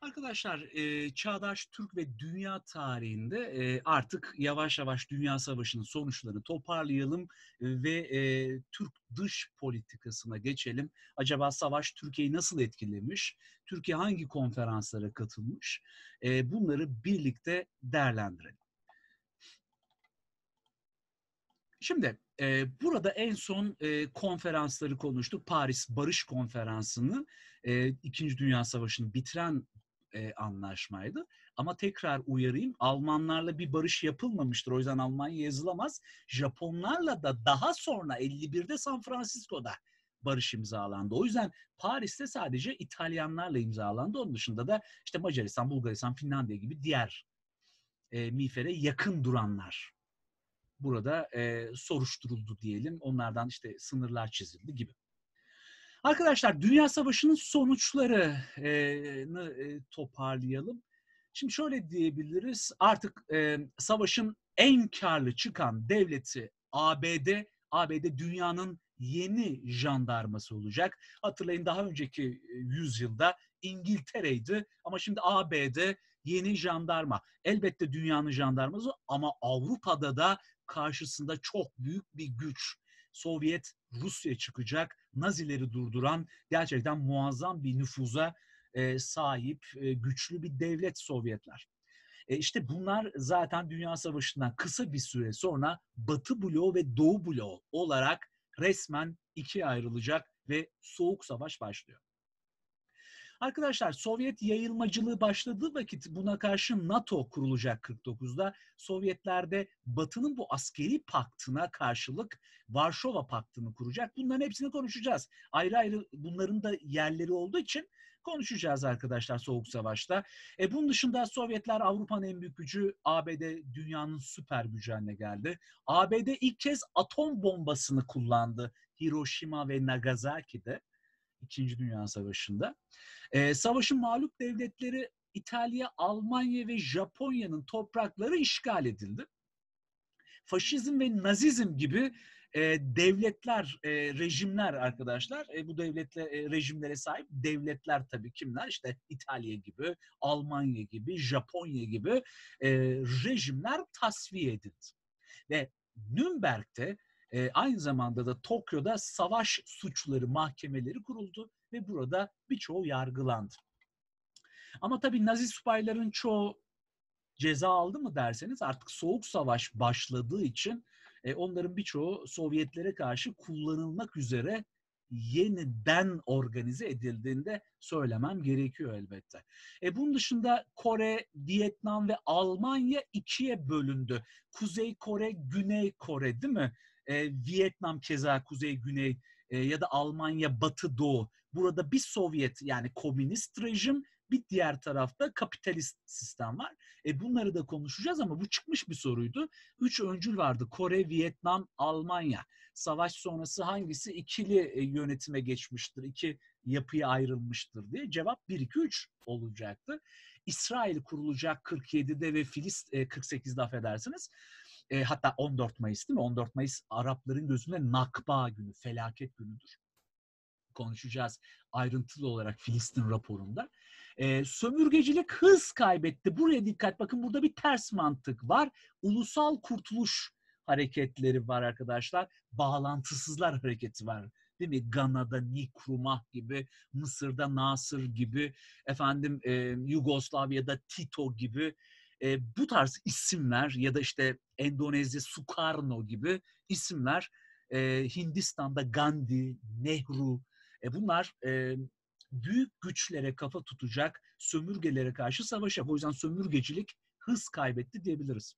Arkadaşlar e, çağdaş Türk ve dünya tarihinde e, artık yavaş yavaş Dünya Savaşı'nın sonuçlarını toparlayalım ve e, Türk dış politikasına geçelim. Acaba savaş Türkiye'yi nasıl etkilemiş? Türkiye hangi konferanslara katılmış? E, bunları birlikte değerlendirelim. Şimdi e, burada en son e, konferansları konuştuk. Paris Barış Konferansı'nı e, İkinci Dünya Savaşı'nı bitiren e, anlaşmaydı. Ama tekrar uyarayım Almanlarla bir barış yapılmamıştır. O yüzden Almanya yazılamaz. Japonlarla da daha sonra 51'de San Francisco'da barış imzalandı. O yüzden Paris'te sadece İtalyanlarla imzalandı. Onun dışında da işte Macaristan, Bulgaristan, Finlandiya gibi diğer e, MİFER'e yakın duranlar burada e, soruşturuldu diyelim. Onlardan işte sınırlar çizildi gibi. Arkadaşlar Dünya Savaşı'nın sonuçlarını e, toparlayalım. Şimdi şöyle diyebiliriz artık savaşın en karlı çıkan devleti ABD, ABD dünyanın yeni jandarması olacak. Hatırlayın daha önceki e, yüzyılda İngiltere'ydi ama şimdi ABD yeni jandarma. Elbette dünyanın jandarması ama Avrupa'da da karşısında çok büyük bir güç. Sovyet Rusya çıkacak, Nazileri durduran gerçekten muazzam bir nüfuza e, sahip e, güçlü bir devlet Sovyetler. E işte bunlar zaten Dünya Savaşı'ndan kısa bir süre sonra Batı bloğu ve Doğu bloğu olarak resmen ikiye ayrılacak ve Soğuk Savaş başlıyor. Arkadaşlar Sovyet yayılmacılığı başladığı vakit buna karşı NATO kurulacak 49'da. Sovyetlerde Batı'nın bu askeri paktına karşılık Varşova paktını kuracak. Bunların hepsini konuşacağız. Ayrı ayrı bunların da yerleri olduğu için konuşacağız arkadaşlar Soğuk Savaş'ta. E bunun dışında Sovyetler Avrupa'nın en büyük gücü ABD dünyanın süper gücü haline geldi. ABD ilk kez atom bombasını kullandı Hiroşima ve Nagasaki'de. İkinci Dünya Savaşı'nda. E, ee, savaşın mağlup devletleri İtalya, Almanya ve Japonya'nın toprakları işgal edildi. Faşizm ve Nazizm gibi e, devletler, e, rejimler arkadaşlar, e, bu devletle e, rejimlere sahip devletler tabii kimler? İşte İtalya gibi, Almanya gibi, Japonya gibi e, rejimler tasfiye edildi. Ve Nürnberg'de e, aynı zamanda da Tokyo'da savaş suçları mahkemeleri kuruldu ve burada birçoğu yargılandı. Ama tabii Nazi subayların çoğu ceza aldı mı derseniz artık soğuk savaş başladığı için e, onların birçoğu Sovyetlere karşı kullanılmak üzere yeniden organize edildiğinde söylemem gerekiyor elbette. E bunun dışında Kore, Vietnam ve Almanya ikiye bölündü. Kuzey Kore, Güney Kore değil mi? e, Vietnam keza kuzey güney e, ya da Almanya batı doğu. Burada bir Sovyet yani komünist rejim bir diğer tarafta kapitalist sistem var. E bunları da konuşacağız ama bu çıkmış bir soruydu. Üç öncül vardı. Kore, Vietnam, Almanya. Savaş sonrası hangisi ikili e, yönetime geçmiştir, iki yapıya ayrılmıştır diye cevap 1-2-3 olacaktı. İsrail kurulacak 47'de ve Filist 48'de e, affedersiniz. E, hatta 14 Mayıs değil mi? 14 Mayıs Arapların gözünde nakba günü, felaket günüdür. Konuşacağız ayrıntılı olarak Filistin raporunda. E, sömürgecilik hız kaybetti. Buraya dikkat. Bakın burada bir ters mantık var. Ulusal kurtuluş hareketleri var arkadaşlar. Bağlantısızlar hareketi var değil mi? Gana'da Nikrumah gibi, Mısır'da Nasır gibi, efendim e, Yugoslavya'da Tito gibi e, bu tarz isimler ya da işte Endonezya Sukarno gibi isimler e, Hindistan'da Gandhi, Nehru e, bunlar e, büyük güçlere kafa tutacak sömürgelere karşı savaşa. O yüzden sömürgecilik hız kaybetti diyebiliriz.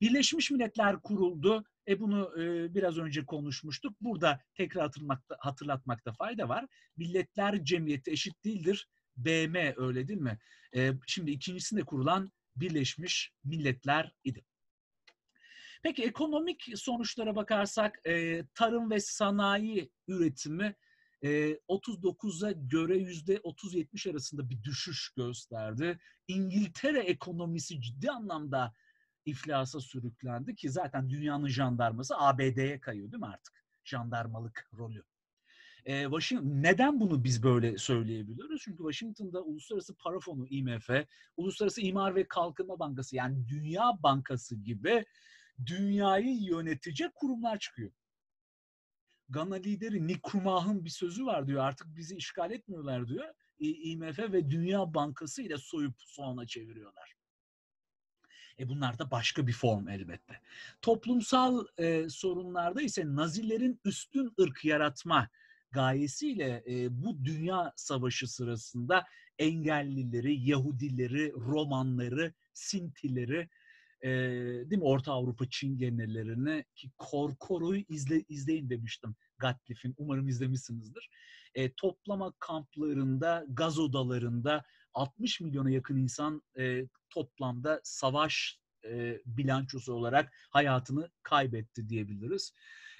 Birleşmiş Milletler kuruldu. E bunu e, biraz önce konuşmuştuk. Burada tekrar hatırlatmakta, hatırlatmakta fayda var. Milletler Cemiyeti eşit değildir. BM öyle değil mi? E, şimdi ikincisinde kurulan Birleşmiş Milletler idi. Peki ekonomik sonuçlara bakarsak e, tarım ve sanayi üretimi e, 39'a göre yüzde 30-70 arasında bir düşüş gösterdi. İngiltere ekonomisi ciddi anlamda iflasa sürüklendi ki zaten dünyanın jandarması ABD'ye kayıyor değil mi artık? Jandarmalık rolü. E, Washington, neden bunu biz böyle söyleyebiliyoruz? Çünkü Washington'da Uluslararası Para Fonu IMF, Uluslararası İmar ve Kalkınma Bankası yani Dünya Bankası gibi dünyayı yönetecek kurumlar çıkıyor. Gana lideri Nkrumah'ın bir sözü var diyor artık bizi işgal etmiyorlar diyor. IMF ve Dünya Bankası ile soyup soğana çeviriyorlar. E bunlar da başka bir form elbette. Toplumsal e, sorunlarda ise Nazilerin üstün ırk yaratma gayesiyle e, bu dünya savaşı sırasında engellileri, Yahudileri, Romanları, Sintileri, e, değil mi Orta Avrupa Çingenelerini ki Korkoruyu izle, izleyin demiştim Gatlif'in. Umarım izlemişsinizdir. E, toplama kamplarında, gaz odalarında 60 milyona yakın insan e, toplamda savaş e, bilançosu olarak hayatını kaybetti diyebiliriz.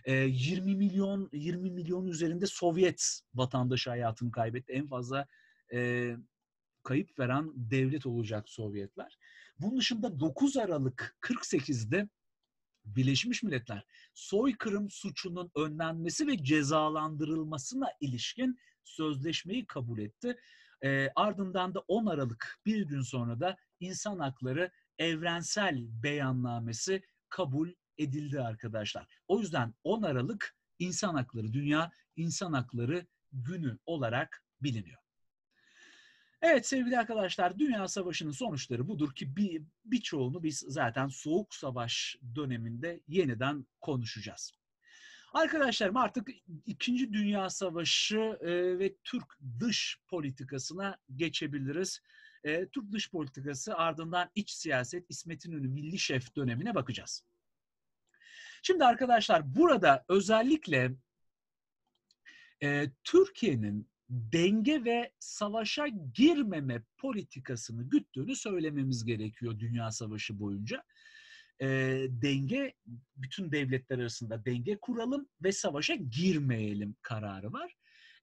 20 milyon 20 milyon üzerinde Sovyet vatandaşı hayatını kaybetti. En fazla e, kayıp veren devlet olacak Sovyetler. Bunun dışında 9 Aralık 48'de Birleşmiş Milletler soykırım suçunun önlenmesi ve cezalandırılmasına ilişkin sözleşmeyi kabul etti. E, ardından da 10 Aralık bir gün sonra da İnsan Hakları Evrensel Beyannamesi kabul edildi arkadaşlar. O yüzden 10 Aralık İnsan Hakları Dünya İnsan Hakları Günü olarak biliniyor. Evet sevgili arkadaşlar Dünya Savaşı'nın sonuçları budur ki bir birçoğunu biz zaten Soğuk Savaş döneminde yeniden konuşacağız. Arkadaşlarım artık İkinci Dünya Savaşı e, ve Türk dış politikasına geçebiliriz. E, Türk dış politikası ardından iç siyaset İsmet İnönü Milli Şef dönemine bakacağız. Şimdi arkadaşlar burada özellikle e, Türkiye'nin denge ve savaşa girmeme politikasını güttüğünü söylememiz gerekiyor Dünya Savaşı boyunca. E, denge, bütün devletler arasında denge kuralım ve savaşa girmeyelim kararı var.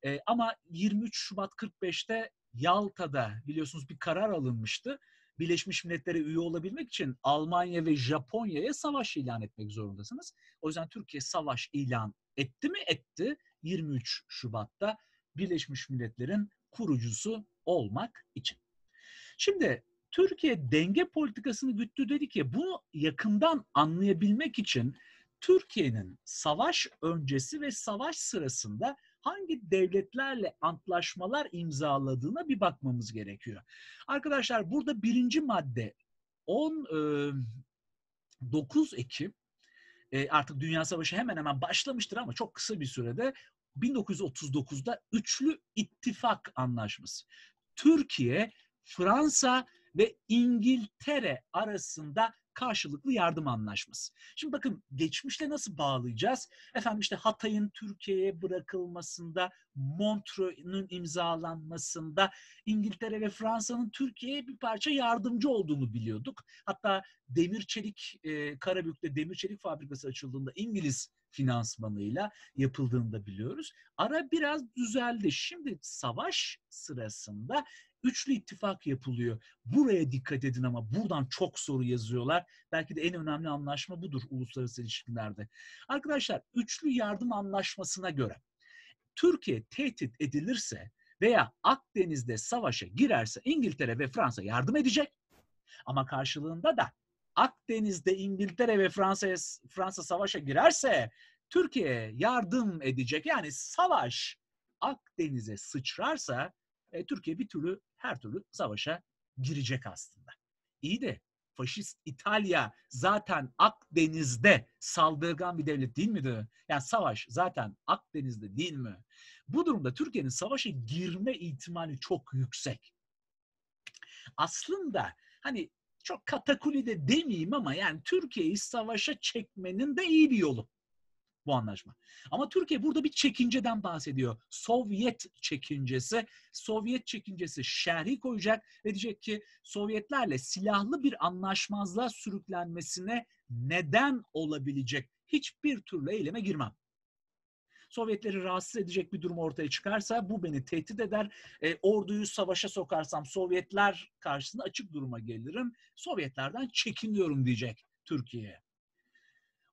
E, ama 23 Şubat 45'te Yalta'da biliyorsunuz bir karar alınmıştı Birleşmiş Milletler'e üye olabilmek için Almanya ve Japonya'ya savaş ilan etmek zorundasınız. O yüzden Türkiye savaş ilan etti mi? Etti. 23 Şubat'ta Birleşmiş Milletler'in kurucusu olmak için. Şimdi Türkiye denge politikasını güttü dedi ki bunu yakından anlayabilmek için Türkiye'nin savaş öncesi ve savaş sırasında hangi devletlerle antlaşmalar imzaladığına bir bakmamız gerekiyor. Arkadaşlar burada birinci madde 19 e, Ekim e, artık Dünya Savaşı hemen hemen başlamıştır ama çok kısa bir sürede 1939'da Üçlü İttifak Anlaşması. Türkiye, Fransa ve İngiltere arasında karşılıklı yardım anlaşması. Şimdi bakın geçmişte nasıl bağlayacağız? Efendim işte Hatay'ın Türkiye'ye bırakılmasında, Montreux'un imzalanmasında İngiltere ve Fransa'nın Türkiye'ye bir parça yardımcı olduğunu biliyorduk. Hatta demir çelik, e, Karabük'te demir çelik fabrikası açıldığında İngiliz finansmanıyla yapıldığını da biliyoruz. Ara biraz düzeldi. Şimdi savaş sırasında üçlü ittifak yapılıyor. Buraya dikkat edin ama buradan çok soru yazıyorlar. Belki de en önemli anlaşma budur uluslararası ilişkilerde. Arkadaşlar üçlü yardım anlaşmasına göre Türkiye tehdit edilirse veya Akdeniz'de savaşa girerse İngiltere ve Fransa yardım edecek. Ama karşılığında da Akdeniz'de İngiltere ve Fransa Fransa savaşa girerse Türkiye yardım edecek. Yani savaş Akdeniz'e sıçrarsa e, Türkiye bir türlü her türlü savaşa girecek aslında. İyi de faşist İtalya zaten Akdeniz'de saldırgan bir devlet değil miydi? Yani savaş zaten Akdeniz'de değil mi? Bu durumda Türkiye'nin savaşa girme ihtimali çok yüksek. Aslında hani çok katakuli de demeyeyim ama yani Türkiye'yi savaşa çekmenin de iyi bir yolu bu anlaşma. Ama Türkiye burada bir çekinceden bahsediyor. Sovyet çekincesi. Sovyet çekincesi şerhi koyacak ve diyecek ki Sovyetlerle silahlı bir anlaşmazlığa sürüklenmesine neden olabilecek hiçbir türlü eyleme girmem. Sovyetleri rahatsız edecek bir durum ortaya çıkarsa bu beni tehdit eder. E, orduyu savaşa sokarsam Sovyetler karşısında açık duruma gelirim. Sovyetlerden çekiniyorum diyecek Türkiye.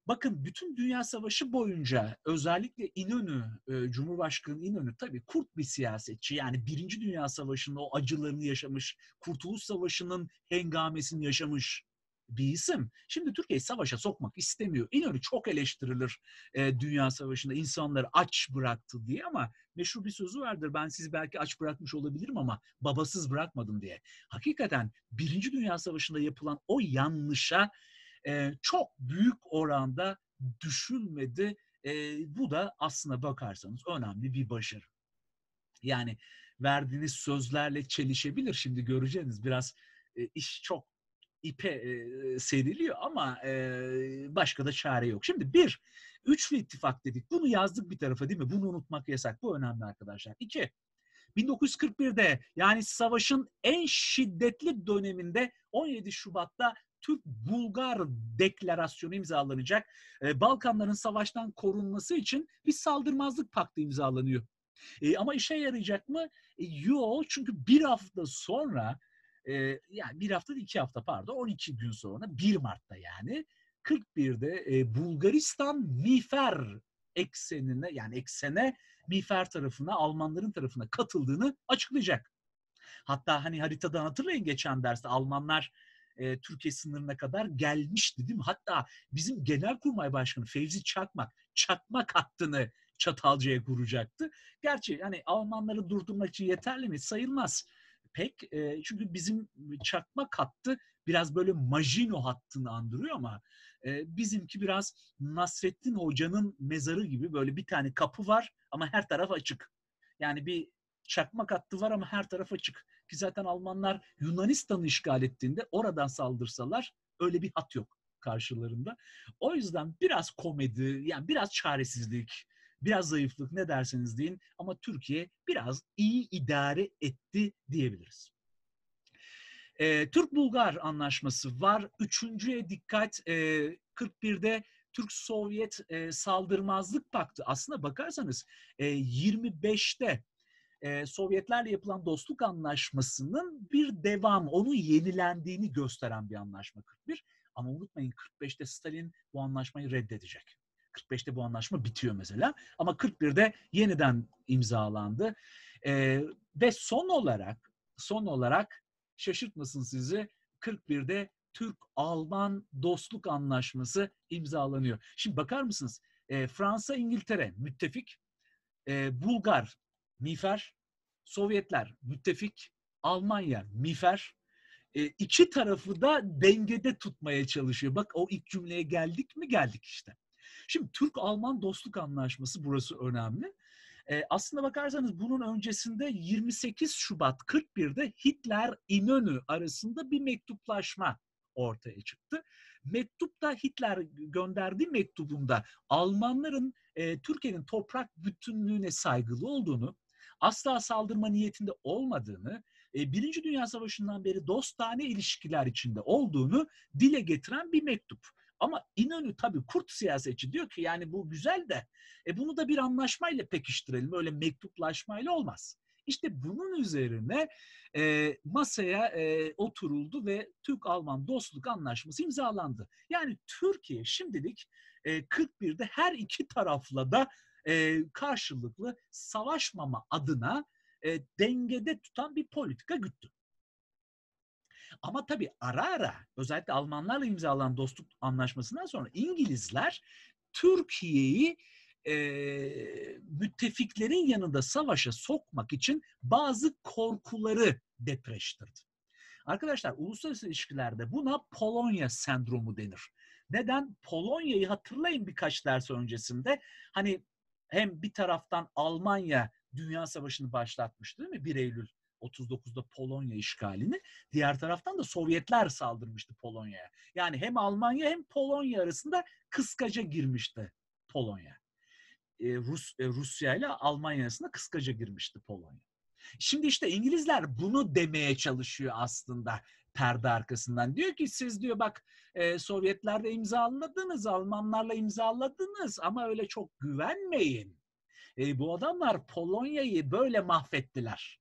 Bakın bütün Dünya Savaşı boyunca özellikle İnönü, e, Cumhurbaşkanı İnönü tabii kurt bir siyasetçi. Yani Birinci Dünya Savaşı'nda o acılarını yaşamış, Kurtuluş Savaşı'nın hengamesini yaşamış bir isim. Şimdi Türkiye savaşa sokmak istemiyor. İnönü çok eleştirilir e, Dünya Savaşı'nda insanları aç bıraktı diye ama meşhur bir sözü vardır. Ben siz belki aç bırakmış olabilirim ama babasız bırakmadım diye. Hakikaten Birinci Dünya Savaşı'nda yapılan o yanlışa e, çok büyük oranda düşünmedi. E, bu da aslına bakarsanız önemli bir başarı. Yani verdiğiniz sözlerle çelişebilir. Şimdi göreceğiniz biraz e, iş çok ipe e, seriliyor ama e, başka da çare yok. Şimdi bir, üçlü ittifak dedik. Bunu yazdık bir tarafa değil mi? Bunu unutmak yasak. Bu önemli arkadaşlar. İki, 1941'de yani savaşın en şiddetli döneminde 17 Şubat'ta Türk-Bulgar deklarasyonu imzalanacak. Ee, Balkanların savaştan korunması için bir saldırmazlık paktı imzalanıyor. Ee, ama işe yarayacak mı? E, yok çünkü bir hafta sonra e, yani bir hafta iki hafta pardon 12 gün sonra 1 Mart'ta yani 41'de e, Bulgaristan Mifer eksenine yani eksene Mifer tarafına Almanların tarafına katıldığını açıklayacak. Hatta hani haritadan hatırlayın geçen derste Almanlar e, Türkiye sınırına kadar gelmişti değil mi? Hatta bizim Genelkurmay Başkanı Fevzi Çakmak, Çakmak hattını Çatalca'ya kuracaktı. Gerçi hani Almanları durdurmak için yeterli mi? Sayılmaz pek. E, çünkü bizim çakma hattı biraz böyle Majino hattını andırıyor ama e, bizimki biraz Nasrettin Hoca'nın mezarı gibi böyle bir tane kapı var ama her taraf açık. Yani bir çakmak hattı var ama her taraf açık. Ki zaten Almanlar Yunanistan'ı işgal ettiğinde oradan saldırsalar öyle bir hat yok karşılarında. O yüzden biraz komedi, yani biraz çaresizlik, Biraz zayıflık ne derseniz deyin ama Türkiye biraz iyi idare etti diyebiliriz. E, Türk-Bulgar anlaşması var. Üçüncüye dikkat. E, ee, 41'de Türk-Sovyet e, saldırmazlık paktı. Aslına bakarsanız e, 25'te e, Sovyetlerle yapılan dostluk anlaşmasının bir devam, onun yenilendiğini gösteren bir anlaşma 41. Ama unutmayın 45'te Stalin bu anlaşmayı reddedecek. 45'te bu anlaşma bitiyor mesela. Ama 41'de yeniden imzalandı. E, ve son olarak son olarak şaşırtmasın sizi 41'de Türk-Alman dostluk anlaşması imzalanıyor. Şimdi bakar mısınız? E, ee, Fransa, İngiltere müttefik. E, Bulgar mifer. Sovyetler müttefik. Almanya mifer. E, iki tarafı da dengede tutmaya çalışıyor. Bak o ilk cümleye geldik mi geldik işte. Şimdi Türk-Alman dostluk anlaşması burası önemli. E, aslında bakarsanız bunun öncesinde 28 Şubat 41'de Hitler İnönü arasında bir mektuplaşma ortaya çıktı. Mektupta Hitler gönderdiği mektubunda Almanların e, Türkiye'nin toprak bütünlüğüne saygılı olduğunu, asla saldırma niyetinde olmadığını, e, Birinci Dünya Savaşı'ndan beri dostane ilişkiler içinde olduğunu dile getiren bir mektup. Ama İnönü tabii kurt siyasetçi diyor ki yani bu güzel de e bunu da bir anlaşmayla pekiştirelim. Öyle mektuplaşmayla olmaz. İşte bunun üzerine e, masaya e, oturuldu ve Türk-Alman dostluk anlaşması imzalandı. Yani Türkiye şimdilik e, 41'de her iki tarafla da e, karşılıklı savaşmama adına e, dengede tutan bir politika güttü. Ama tabii ara ara özellikle Almanlarla imzalanan dostluk anlaşmasından sonra İngilizler Türkiye'yi e, müttefiklerin yanında savaşa sokmak için bazı korkuları depreştirdi. Arkadaşlar uluslararası ilişkilerde buna Polonya sendromu denir. Neden? Polonya'yı hatırlayın birkaç ders öncesinde. Hani hem bir taraftan Almanya Dünya Savaşı'nı başlatmıştı değil mi 1 Eylül 39'da Polonya işgalini. Diğer taraftan da Sovyetler saldırmıştı Polonya'ya. Yani hem Almanya hem Polonya arasında kıskaca girmişti Polonya. E, Rus, e, Rusya ile Almanya arasında kıskaca girmişti Polonya. Şimdi işte İngilizler bunu demeye çalışıyor aslında perde arkasından. Diyor ki siz diyor bak e, Sovyetlerle imzaladınız, Almanlarla imzaladınız ama öyle çok güvenmeyin. E, bu adamlar Polonya'yı böyle mahvettiler.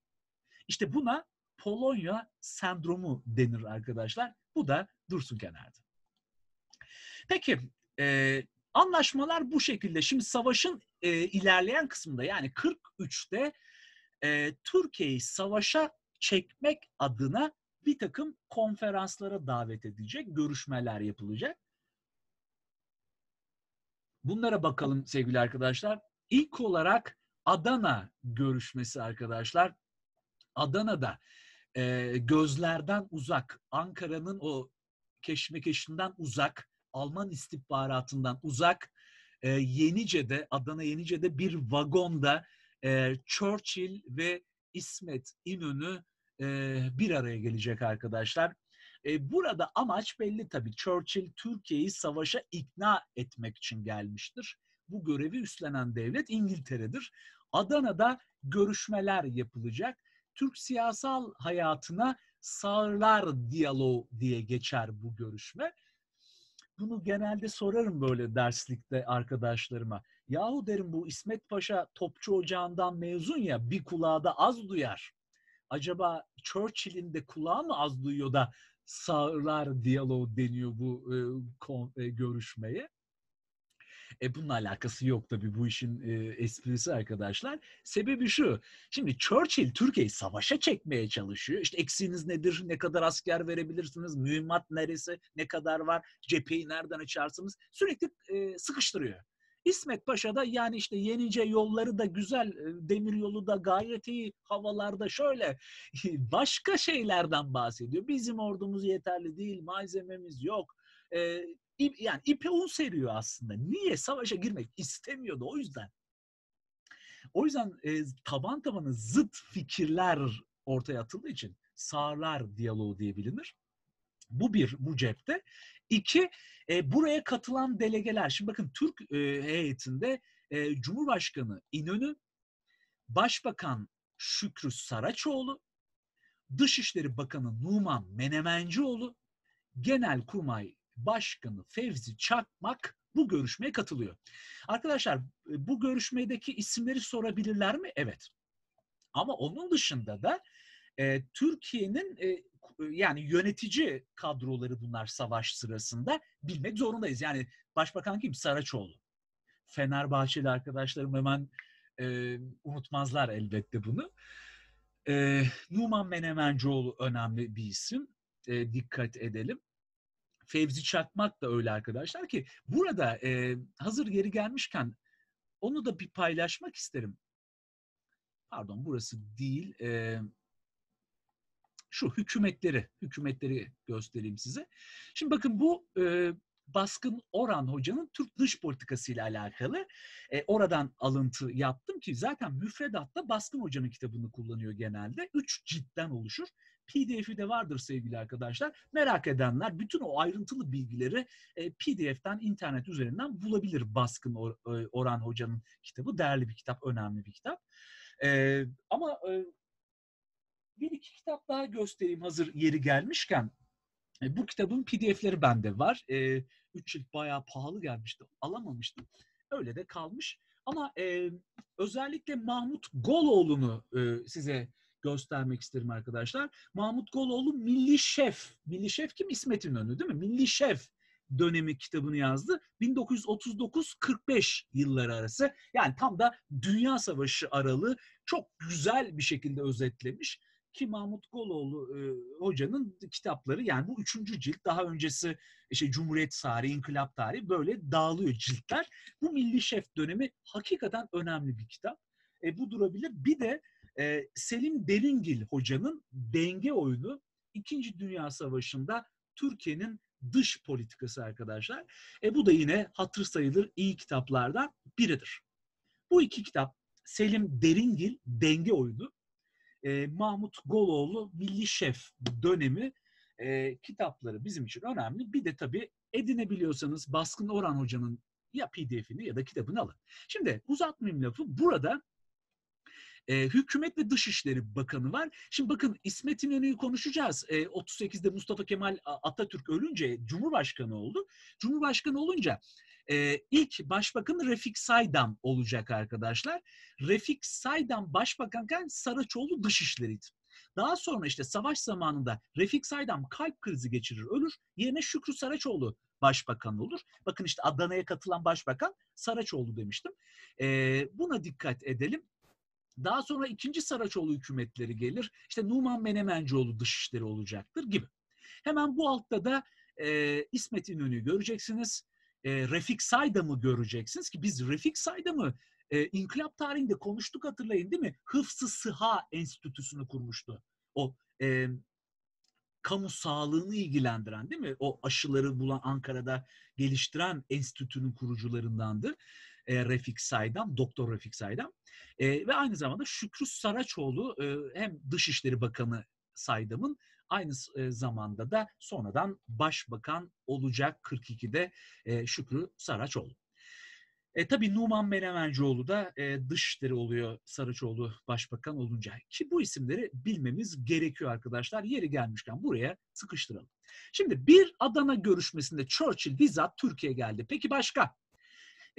İşte buna Polonya sendromu denir arkadaşlar. Bu da dursun kenarda. Peki e, anlaşmalar bu şekilde. Şimdi savaşın e, ilerleyen kısmında yani 43'te e, Türkiye'yi savaşa çekmek adına bir takım konferanslara davet edecek, görüşmeler yapılacak. Bunlara bakalım sevgili arkadaşlar. İlk olarak Adana görüşmesi arkadaşlar Adana'da e, gözlerden uzak, Ankara'nın o keşmekeşinden uzak, Alman istihbaratından uzak, e, Yenice'de, Adana Yenice'de bir vagonda e, Churchill ve İsmet İnönü e, bir araya gelecek arkadaşlar. E, burada amaç belli tabii. Churchill Türkiye'yi savaşa ikna etmek için gelmiştir. Bu görevi üstlenen devlet İngiltere'dir. Adana'da görüşmeler yapılacak Türk siyasal hayatına sağırlar diyaloğu diye geçer bu görüşme. Bunu genelde sorarım böyle derslikte arkadaşlarıma. Yahu derim bu İsmet Paşa Topçu Ocağı'ndan mezun ya bir kulağı da az duyar. Acaba Churchill'in de kulağı mı az duyuyor da sağırlar diyaloğu deniyor bu e, kon, e, görüşmeye? E, bununla alakası yok tabii bu işin e, esprisi arkadaşlar. Sebebi şu. Şimdi Churchill Türkiye'yi savaşa çekmeye çalışıyor. İşte eksiğiniz nedir? Ne kadar asker verebilirsiniz? Mühimmat neresi? Ne kadar var? Cepheyi nereden açarsınız? Sürekli e, sıkıştırıyor. İsmet Paşa da yani işte yenice yolları da güzel, demir yolu da gayet iyi, havalarda şöyle başka şeylerden bahsediyor. Bizim ordumuz yeterli değil, malzememiz yok. Ee, yani ipe un seriyor aslında. Niye? Savaşa girmek istemiyordu o yüzden. O yüzden e, taban tabana zıt fikirler ortaya atıldığı için sağlar diyaloğu diye bilinir. Bu bir mucepte. İki, e, buraya katılan delegeler. Şimdi bakın Türk e, heyetinde e, Cumhurbaşkanı İnönü, Başbakan Şükrü Saraçoğlu, Dışişleri Bakanı Numan Menemencioğlu, Genelkurmay Başkanı Fevzi Çakmak bu görüşmeye katılıyor. Arkadaşlar bu görüşmedeki isimleri sorabilirler mi? Evet. Ama onun dışında da e, Türkiye'nin e, e, yani yönetici kadroları bunlar savaş sırasında bilmek zorundayız. Yani başbakan kim? Saraçoğlu. Fenerbahçeli arkadaşlarım hemen e, unutmazlar elbette bunu. E, Numan Menemencoğlu önemli bir isim. E, dikkat edelim. Fevzi Çakmak da öyle arkadaşlar ki burada e, hazır geri gelmişken onu da bir paylaşmak isterim. Pardon burası değil. E, şu hükümetleri, hükümetleri göstereyim size. Şimdi bakın bu e, Baskın Oran Hoca'nın Türk dış ile alakalı. E, oradan alıntı yaptım ki zaten müfredatta Baskın Hoca'nın kitabını kullanıyor genelde. Üç ciltten oluşur. PDF'i de vardır sevgili arkadaşlar. Merak edenler bütün o ayrıntılı bilgileri e, PDF'ten internet üzerinden bulabilir Baskın Or e, Orhan Hoca'nın kitabı. Değerli bir kitap, önemli bir kitap. E, ama e, bir iki kitap daha göstereyim hazır yeri gelmişken. E, bu kitabın PDF'leri bende var. E, üç yıl bayağı pahalı gelmişti. Alamamıştım. Öyle de kalmış. Ama e, özellikle Mahmut Goloğlu'nu e, size göstermek isterim arkadaşlar. Mahmut Goloğlu Milli Şef. Milli Şef kim? İsmet İnönü değil mi? Milli Şef dönemi kitabını yazdı. 1939-45 yılları arası. Yani tam da Dünya Savaşı aralığı çok güzel bir şekilde özetlemiş ki Mahmut Goloğlu e, hocanın kitapları yani bu üçüncü cilt daha öncesi işte Cumhuriyet tarihi, İnkılap tarihi böyle dağılıyor ciltler. Bu Milli Şef dönemi hakikaten önemli bir kitap. E, bu durabilir. Bir de e, Selim Deringil hocanın denge oyunu İkinci Dünya Savaşı'nda Türkiye'nin dış politikası arkadaşlar. E bu da yine hatır sayılır iyi kitaplardan biridir. Bu iki kitap Selim Deringil Denge Oyunu e, Mahmut Goloğlu Milli Şef dönemi e, kitapları bizim için önemli. Bir de tabii edinebiliyorsanız Baskın Orhan Hoca'nın ya PDF'ini ya da kitabını alın. Şimdi uzatmayayım lafı. Burada e, Hükümet ve Dışişleri Bakanı var. Şimdi bakın İsmet İnönü'yü konuşacağız. E, 38'de Mustafa Kemal Atatürk ölünce Cumhurbaşkanı oldu. Cumhurbaşkanı olunca e, ilk başbakan Refik Saydam olacak arkadaşlar. Refik Saydam başbakanken Saraçoğlu dışişleriydi. Daha sonra işte savaş zamanında Refik Saydam kalp krizi geçirir ölür. Yerine Şükrü Saraçoğlu başbakan olur. Bakın işte Adana'ya katılan başbakan Saraçoğlu demiştim. E, buna dikkat edelim. Daha sonra ikinci Saraçoğlu hükümetleri gelir. İşte Numan Menemencoğlu dışişleri olacaktır gibi. Hemen bu altta da e, İsmet İnönü'yü göreceksiniz. E, Refik Saydam'ı göreceksiniz ki biz Refik Saydam'ı e, inkılap tarihinde konuştuk hatırlayın değil mi? Hıfzı Sıha Enstitüsü'nü kurmuştu. O e, kamu sağlığını ilgilendiren değil mi? O aşıları bulan Ankara'da geliştiren enstitünün kurucularındandır e, Refik Saydam, Doktor Refik Saydam e, ve aynı zamanda Şükrü Saraçoğlu e, hem Dışişleri Bakanı Saydam'ın aynı e, zamanda da sonradan başbakan olacak 42'de e, Şükrü Saraçoğlu. E, tabii Numan Menemencoğlu da e, dışişleri oluyor Saraçoğlu başbakan olunca. Ki bu isimleri bilmemiz gerekiyor arkadaşlar. Yeri gelmişken buraya sıkıştıralım. Şimdi bir Adana görüşmesinde Churchill bizzat Türkiye geldi. Peki başka?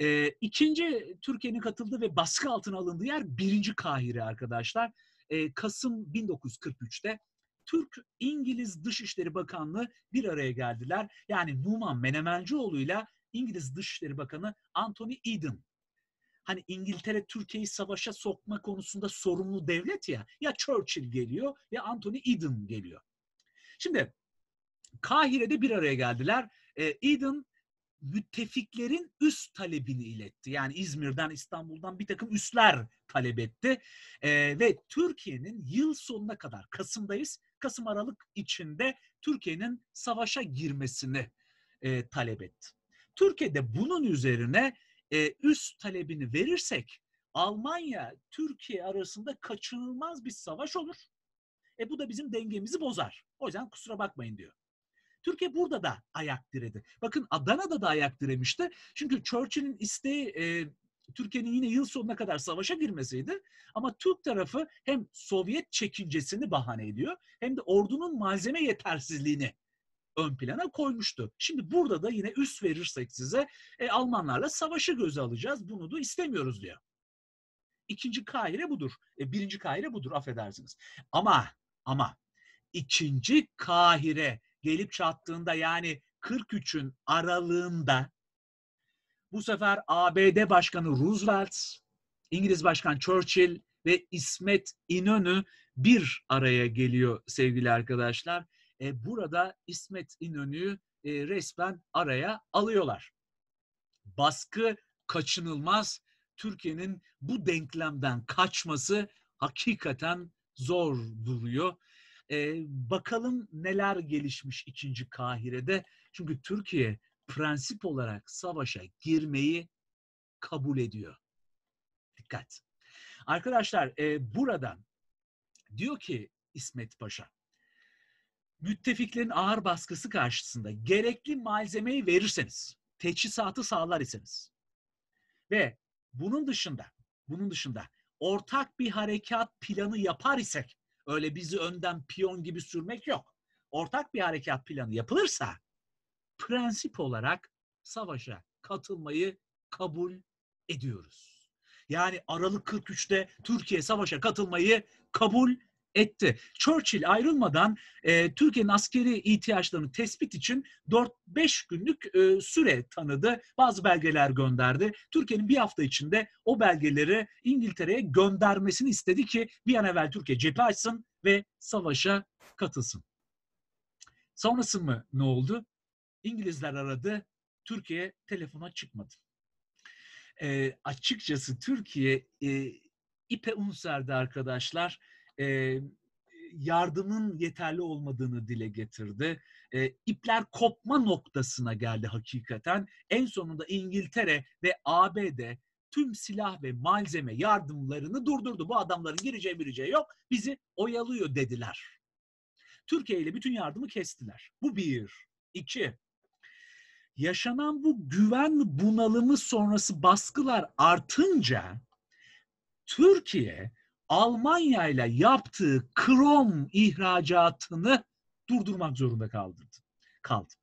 E, ikinci Türkiye'nin katıldığı ve baskı altına alındığı yer birinci Kahire arkadaşlar. E, Kasım 1943'te Türk İngiliz Dışişleri Bakanlığı bir araya geldiler. Yani Numan Menemencioğlu ile İngiliz Dışişleri Bakanı Anthony Eden. Hani İngiltere Türkiye'yi savaşa sokma konusunda sorumlu devlet ya. Ya Churchill geliyor ya Anthony Eden geliyor. Şimdi Kahire'de bir araya geldiler. E, Eden müttefiklerin üst talebini iletti. Yani İzmir'den, İstanbul'dan bir takım üsler talep etti. E, ve Türkiye'nin yıl sonuna kadar, Kasım'dayız, Kasım Aralık içinde Türkiye'nin savaşa girmesini e, talep etti. Türkiye'de bunun üzerine e, üst talebini verirsek Almanya Türkiye arasında kaçınılmaz bir savaş olur. E bu da bizim dengemizi bozar. O yüzden kusura bakmayın diyor. Türkiye burada da ayak diredi. Bakın Adana'da da ayak diremişti. Çünkü Churchill'in isteği e, Türkiye'nin yine yıl sonuna kadar savaşa girmesiydi. ama Türk tarafı hem Sovyet çekincesini bahane ediyor hem de ordunun malzeme yetersizliğini ön plana koymuştu. Şimdi burada da yine üst verirsek size e, Almanlarla savaşı göze alacağız. Bunu da istemiyoruz diyor. İkinci Kahire budur. E, birinci Kahire budur affedersiniz. Ama ama ikinci Kahire gelip çattığında yani 43'ün aralığında bu sefer ABD Başkanı Roosevelt, İngiliz Başkan Churchill ve İsmet İnönü bir araya geliyor sevgili arkadaşlar. E, burada İsmet İnönü'yü e, resmen araya alıyorlar. Baskı kaçınılmaz. Türkiye'nin bu denklemden kaçması hakikaten zor duruyor. E, bakalım neler gelişmiş ikinci Kahire'de. Çünkü Türkiye prensip olarak savaşa girmeyi kabul ediyor. Dikkat. Arkadaşlar e, burada diyor ki İsmet Paşa, müttefiklerin ağır baskısı karşısında gerekli malzemeyi verirseniz, teçhizatı sağlar iseniz ve bunun dışında, bunun dışında ortak bir harekat planı yapar isek Öyle bizi önden piyon gibi sürmek yok. Ortak bir harekat planı yapılırsa prensip olarak savaşa katılmayı kabul ediyoruz. Yani Aralık 43'te Türkiye savaşa katılmayı kabul etti. Churchill ayrılmadan e, Türkiye'nin askeri ihtiyaçlarını tespit için 4-5 günlük e, süre tanıdı. Bazı belgeler gönderdi. Türkiye'nin bir hafta içinde o belgeleri İngiltere'ye göndermesini istedi ki bir an evvel Türkiye cephe açsın ve savaşa katılsın. Sonrası mı ne oldu? İngilizler aradı. Türkiye telefona çıkmadı. E, açıkçası Türkiye e, ipe serdi arkadaşlar e, yardımın yeterli olmadığını dile getirdi. E, ipler kopma noktasına geldi hakikaten. En sonunda İngiltere ve ABD tüm silah ve malzeme yardımlarını durdurdu. Bu adamların gireceği bireceği yok. Bizi oyalıyor dediler. Türkiye ile bütün yardımı kestiler. Bu bir. İki, yaşanan bu güven bunalımı sonrası baskılar artınca Türkiye Almanya ile yaptığı krom ihracatını durdurmak zorunda kaldırdı. Kaldı.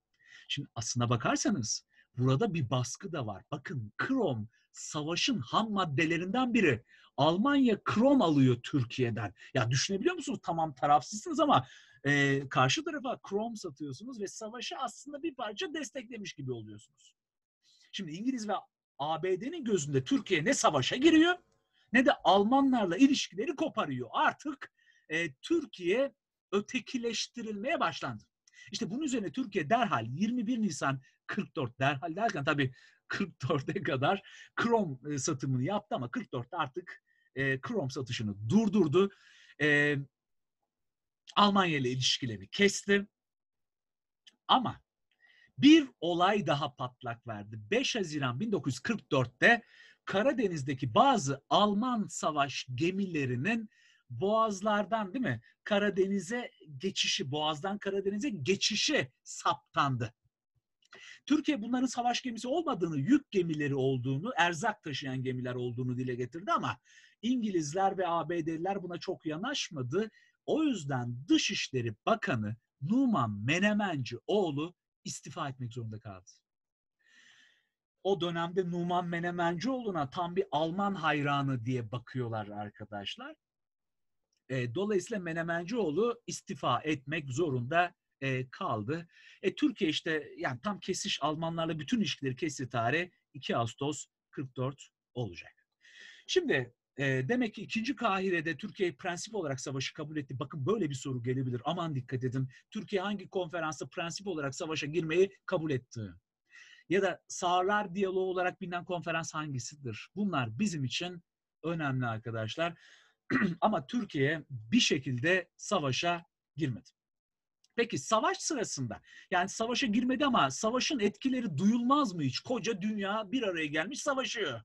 Şimdi aslına bakarsanız burada bir baskı da var. Bakın krom savaşın ham maddelerinden biri. Almanya krom alıyor Türkiye'den. Ya düşünebiliyor musunuz? Tamam tarafsızsınız ama e, karşı tarafa krom satıyorsunuz ve savaşı aslında bir parça desteklemiş gibi oluyorsunuz. Şimdi İngiliz ve ABD'nin gözünde Türkiye ne savaşa giriyor ne de Almanlarla ilişkileri koparıyor. Artık e, Türkiye ötekileştirilmeye başlandı. İşte bunun üzerine Türkiye derhal 21 Nisan 44 derhal derken tabii 44'e kadar krom e, satımını yaptı ama 44'te artık e, krom satışını durdurdu. E, Almanya ile ilişkileri kesti. Ama bir olay daha patlak verdi. 5 Haziran 1944'te Karadeniz'deki bazı Alman savaş gemilerinin boğazlardan değil mi? Karadeniz'e geçişi, boğazdan Karadeniz'e geçişi saptandı. Türkiye bunların savaş gemisi olmadığını, yük gemileri olduğunu, erzak taşıyan gemiler olduğunu dile getirdi ama İngilizler ve ABD'liler buna çok yanaşmadı. O yüzden Dışişleri Bakanı Numan Menemenci oğlu istifa etmek zorunda kaldı o dönemde Numan Menemencioğlu'na tam bir Alman hayranı diye bakıyorlar arkadaşlar. E, dolayısıyla Menemencioğlu istifa etmek zorunda e, kaldı. E, Türkiye işte yani tam kesiş Almanlarla bütün ilişkileri kesti tarih 2 Ağustos 44 olacak. Şimdi e, demek ki 2. Kahire'de Türkiye prensip olarak savaşı kabul etti. Bakın böyle bir soru gelebilir. Aman dikkat edin. Türkiye hangi konferansta prensip olarak savaşa girmeyi kabul etti? ya da sağlar diyaloğu olarak bilinen konferans hangisidir? Bunlar bizim için önemli arkadaşlar. Ama Türkiye bir şekilde savaşa girmedi. Peki savaş sırasında yani savaşa girmedi ama savaşın etkileri duyulmaz mı hiç? Koca dünya bir araya gelmiş savaşıyor.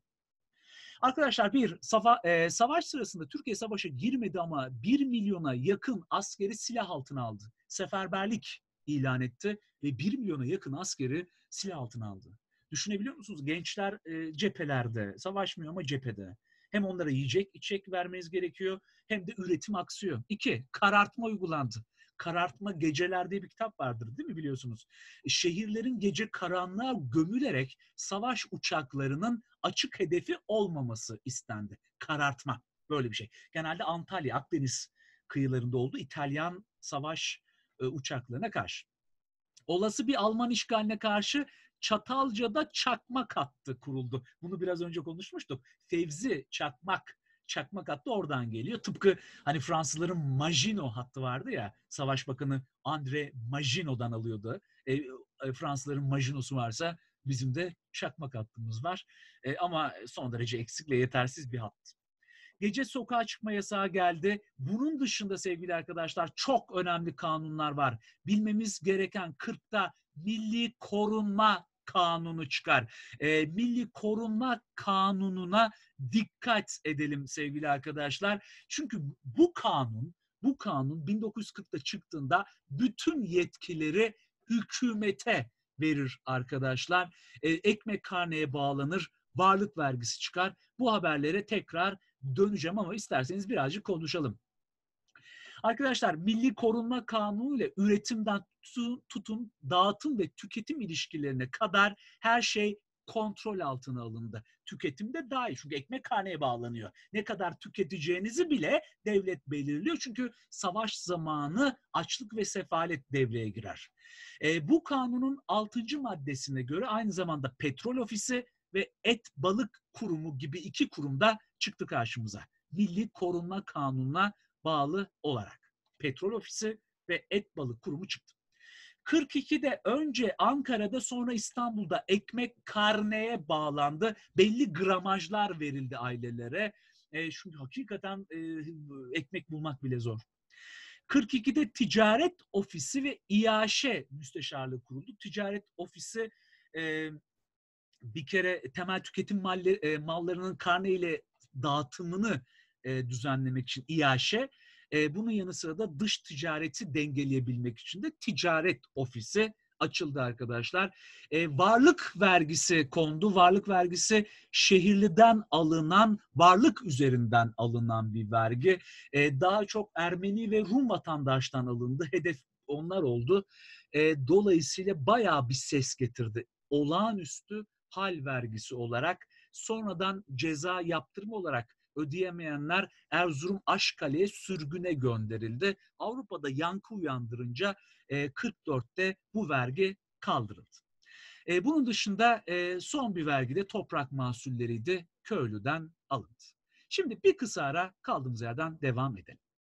Arkadaşlar bir safa, e, savaş sırasında Türkiye savaşa girmedi ama 1 milyona yakın askeri silah altına aldı. Seferberlik ilan etti ve 1 milyona yakın askeri silah altına aldı. Düşünebiliyor musunuz? Gençler e, cephelerde, savaşmıyor ama cephede. Hem onlara yiyecek, içecek vermeniz gerekiyor hem de üretim aksıyor. İki, karartma uygulandı. Karartma Geceler diye bir kitap vardır değil mi biliyorsunuz? E, şehirlerin gece karanlığa gömülerek savaş uçaklarının açık hedefi olmaması istendi. Karartma böyle bir şey. Genelde Antalya, Akdeniz kıyılarında oldu İtalyan savaş e, uçaklarına karşı. Olası bir Alman işgaline karşı Çatalca'da çakmak hattı kuruldu. Bunu biraz önce konuşmuştuk. Fevzi çakmak çakmak hattı oradan geliyor. Tıpkı hani Fransızların Majino hattı vardı ya. Savaş Bakanı Andre Majino'dan alıyordu. E, e Fransızların Majino'su varsa bizim de çakmak hattımız var. E, ama son derece eksik ve yetersiz bir hattı. Gece sokağa çıkma yasağı geldi. Bunun dışında sevgili arkadaşlar çok önemli kanunlar var. Bilmemiz gereken 40'ta milli korunma kanunu çıkar. E, milli korunma kanununa dikkat edelim sevgili arkadaşlar. Çünkü bu kanun bu kanun 1940'ta çıktığında bütün yetkileri hükümete verir arkadaşlar. E, ekmek karneye bağlanır, varlık vergisi çıkar. Bu haberlere tekrar döneceğim ama isterseniz birazcık konuşalım. Arkadaşlar Milli Korunma Kanunu ile üretimden tutun, tutun dağıtım ve tüketim ilişkilerine kadar her şey kontrol altına alındı. Tüketimde de dahil. Çünkü ekmek haneye bağlanıyor. Ne kadar tüketeceğinizi bile devlet belirliyor. Çünkü savaş zamanı açlık ve sefalet devreye girer. E, bu kanunun 6. maddesine göre aynı zamanda petrol ofisi, ve Et Balık Kurumu gibi iki kurumda çıktı karşımıza. Milli Korunma Kanunu'na bağlı olarak. Petrol Ofisi ve Et Balık Kurumu çıktı. 42'de önce Ankara'da sonra İstanbul'da ekmek karneye bağlandı. Belli gramajlar verildi ailelere. E, çünkü hakikaten e, ekmek bulmak bile zor. 42'de ticaret ofisi ve İAŞ müsteşarlığı kuruldu. Ticaret ofisi e, bir kere temel tüketim malleri, e, mallarının karne ile dağıtımını e, düzenlemek için İAŞ'e e, bunun yanı sıra da dış ticareti dengeleyebilmek için de ticaret ofisi açıldı arkadaşlar. E, varlık vergisi kondu. Varlık vergisi şehirliden alınan, varlık üzerinden alınan bir vergi. E, daha çok Ermeni ve Rum vatandaştan alındı. Hedef onlar oldu. E, dolayısıyla bayağı bir ses getirdi. Olağanüstü hal vergisi olarak sonradan ceza yaptırma olarak ödeyemeyenler Erzurum Aşkale'ye sürgüne gönderildi. Avrupa'da yankı uyandırınca 44'te e, bu vergi kaldırıldı. E, bunun dışında e, son bir vergi de toprak mahsulleriydi. Köylüden alındı. Şimdi bir kısa ara kaldığımız yerden devam edelim.